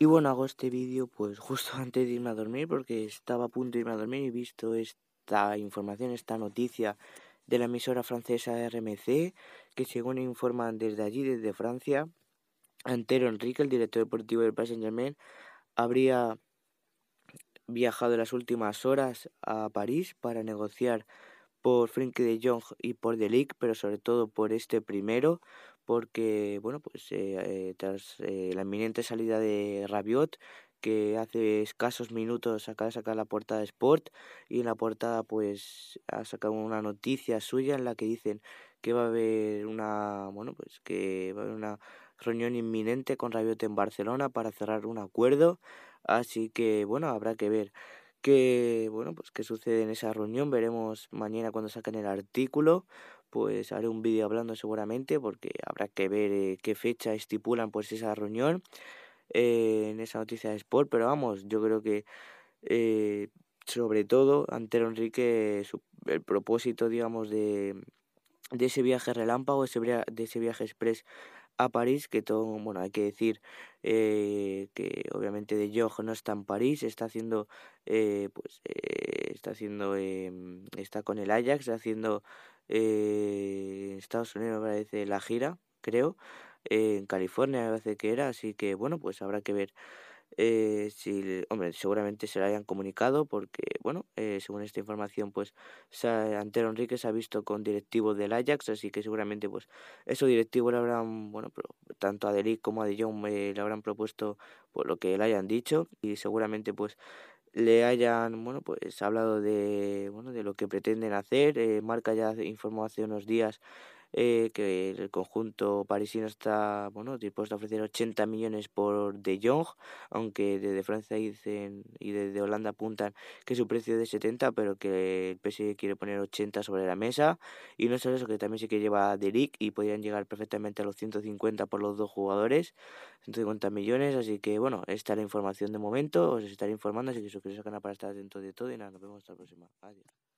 Y bueno, hago este vídeo pues justo antes de irme a dormir porque estaba a punto de irme a dormir y he visto esta información, esta noticia de la emisora francesa RMC, que según informan desde allí, desde Francia, Antero Enrique, el director deportivo del Paris Saint-Germain, habría viajado en las últimas horas a París para negociar por Frenkie de Jong y por Delic pero sobre todo por este primero, porque bueno, pues eh, eh, tras eh, la inminente salida de Rabiot, que hace escasos minutos acaba de sacar la portada de Sport y en la portada pues ha sacado una noticia suya en la que dicen que va a haber una bueno pues que va a haber una reunión inminente con Rabiot en Barcelona para cerrar un acuerdo, así que bueno, habrá que ver que bueno, pues qué sucede en esa reunión. Veremos mañana cuando saquen el artículo. Pues haré un vídeo hablando seguramente porque habrá que ver eh, qué fecha estipulan pues esa reunión eh, en esa noticia de Sport. Pero vamos, yo creo que eh, sobre todo Antero Enrique, el propósito, digamos, de, ese viaje relámpago, ese, de ese viaje express a París, que todo, bueno, hay que decir que de Jojo no está en París, está haciendo, eh, pues, eh, está haciendo, eh, está con el Ajax, está haciendo Estados Unidos, parece, la gira, creo, en California parece que era, así que bueno, pues habrá que ver. Eh, si, hombre, seguramente se lo hayan comunicado porque, bueno, según esta información, pues Antero Enrique se ha visto con directivo del Ajax, así que seguramente, pues, esos directivos lo habrán, mm, bueno, pero tanto a Delic como a De Jong le habrán propuesto por lo que le hayan dicho y seguramente pues le hayan bueno pues hablado de bueno de lo que pretenden hacer. Eh, Marca ya informó hace unos días eh, que el conjunto parisino está bueno, dispuesto a ofrecer 80 millones por De Jong, aunque desde Francia dicen y desde Holanda apuntan que su precio es de 70, pero que el PSG quiere poner 80 sobre la mesa. Y no solo eso, que también sí que lleva a Delic y podrían llegar perfectamente a los 150 por los dos jugadores, 150 millones. Así que bueno, esta es la información de momento, os estaré informando, así que suscribiros al canal para estar atentos de todo y nada, nos vemos hasta la próxima. Adiós.